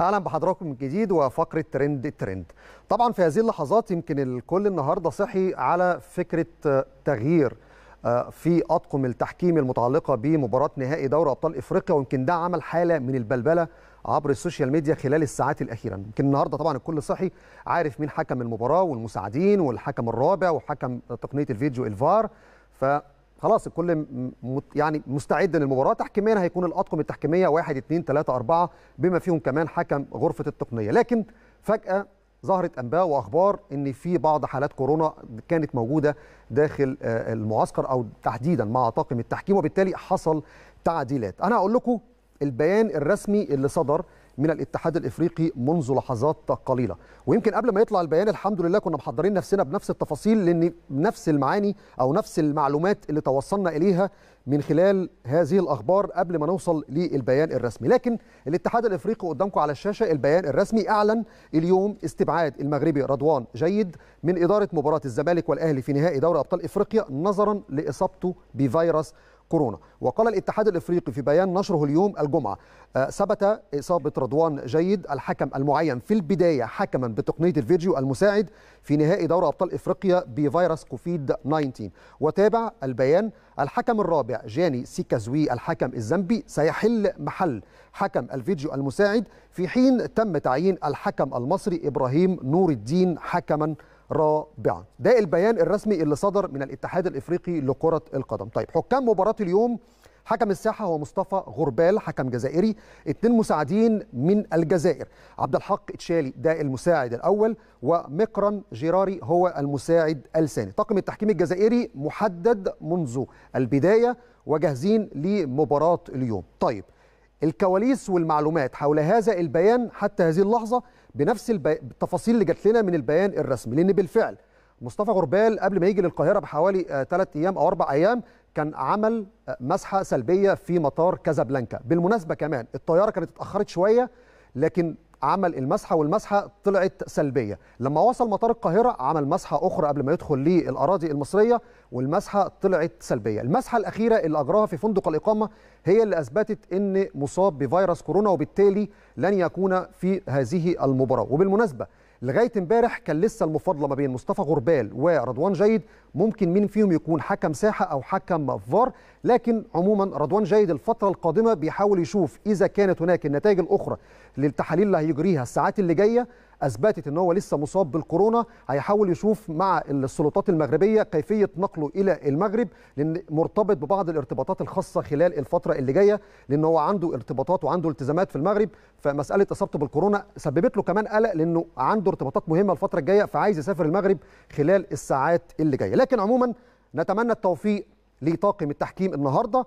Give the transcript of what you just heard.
اهلا بحضراتكم من جديد وفقره ترند الترند طبعا في هذه اللحظات يمكن الكل النهارده صحي على فكره تغيير آه، في اطقم التحكيم المتعلقه بمباراه نهائي دوري ابطال افريقيا ويمكن ده عمل حاله من البلبله عبر السوشيال ميديا خلال الساعات الاخيره يمكن النهارده طبعا الكل صحي عارف مين حكم المباراه والمساعدين والحكم الرابع وحكم تقنيه الفيديو الفار ف خلاص الكل يعني مستعد للمباراه تحكيميا هيكون الاطقم التحكيميه 1 2 3 4 بما فيهم كمان حكم غرفه التقنيه لكن فجاه ظهرت انباء واخبار ان في بعض حالات كورونا كانت موجوده داخل آه، المعسكر او تحديدا مع طاقم التحكيم وبالتالي حصل تعديلات انا هقول لكم البيان الرسمي اللي صدر من الاتحاد الافريقي منذ لحظات قليله ويمكن قبل ما يطلع البيان الحمد لله كنا محضرين نفسنا بنفس التفاصيل لان نفس المعاني او نفس المعلومات اللي توصلنا اليها من خلال هذه الاخبار قبل ما نوصل للبيان الرسمي لكن الاتحاد الافريقي قدامكم على الشاشه البيان الرسمي اعلن اليوم استبعاد المغربي رضوان جيد من اداره مباراه الزمالك والاهلي في نهائي دوري ابطال افريقيا نظرا لاصابته بفيروس كورونا وقال الاتحاد الافريقي في بيان نشره اليوم الجمعه آه، ثبت اصابه رضوان جيد الحكم المعين في البدايه حكما بتقنيه الفيديو المساعد في نهائي دوري ابطال افريقيا بفيروس كوفيد 19 وتابع البيان الحكم الرابع جاني سيكازوي الحكم الزامبي سيحل محل حكم الفيديو المساعد في حين تم تعيين الحكم المصري ابراهيم نور الدين حكما رابعا ده البيان الرسمي اللي صدر من الاتحاد الافريقي لكره القدم طيب حكام مباراه اليوم حكم الساحه هو مصطفى غربال حكم جزائري اثنين مساعدين من الجزائر عبد الحق تشالي ده المساعد الاول ومقرن جيراري هو المساعد الثاني طاقم التحكيم الجزائري محدد منذ البدايه وجاهزين لمباراه اليوم طيب الكواليس والمعلومات حول هذا البيان حتى هذه اللحظه بنفس التفاصيل اللي جات لنا من البيان الرسمي لان بالفعل مصطفى غربال قبل ما يجي للقاهره بحوالي ثلاث آه، ايام او اربع ايام كان عمل آه، مسحه سلبيه في مطار كازابلانكا بالمناسبه كمان الطياره كانت اتاخرت شويه لكن عمل المسحه والمسحه طلعت سلبيه لما وصل مطار القاهره عمل مسحه اخرى قبل ما يدخل للاراضي المصريه والمسحه طلعت سلبيه المسحه الاخيره اللي اجراها في فندق الاقامه هي اللي اثبتت ان مصاب بفيروس كورونا وبالتالي لن يكون في هذه المباراه وبالمناسبه لغايه امبارح كان لسه المفاضله ما بين مصطفى غربال ورضوان جيد ممكن مين فيهم يكون حكم ساحه او حكم فار لكن عموما رضوان جيد الفتره القادمه بيحاول يشوف اذا كانت هناك النتائج الاخرى للتحاليل اللي هيجريها الساعات اللي جايه اثبتت ان هو لسه مصاب بالكورونا هيحاول يشوف مع السلطات المغربيه كيفيه نقله الى المغرب لان مرتبط ببعض الارتباطات الخاصه خلال الفتره اللي جايه لان هو عنده ارتباطات وعنده التزامات في المغرب فمساله اصابته بالكورونا سببت له كمان قلق لانه عنده ارتباطات مهمه الفتره الجايه فعايز يسافر المغرب خلال الساعات اللي جايه لكن عموما نتمنى التوفيق لطاقم التحكيم النهارده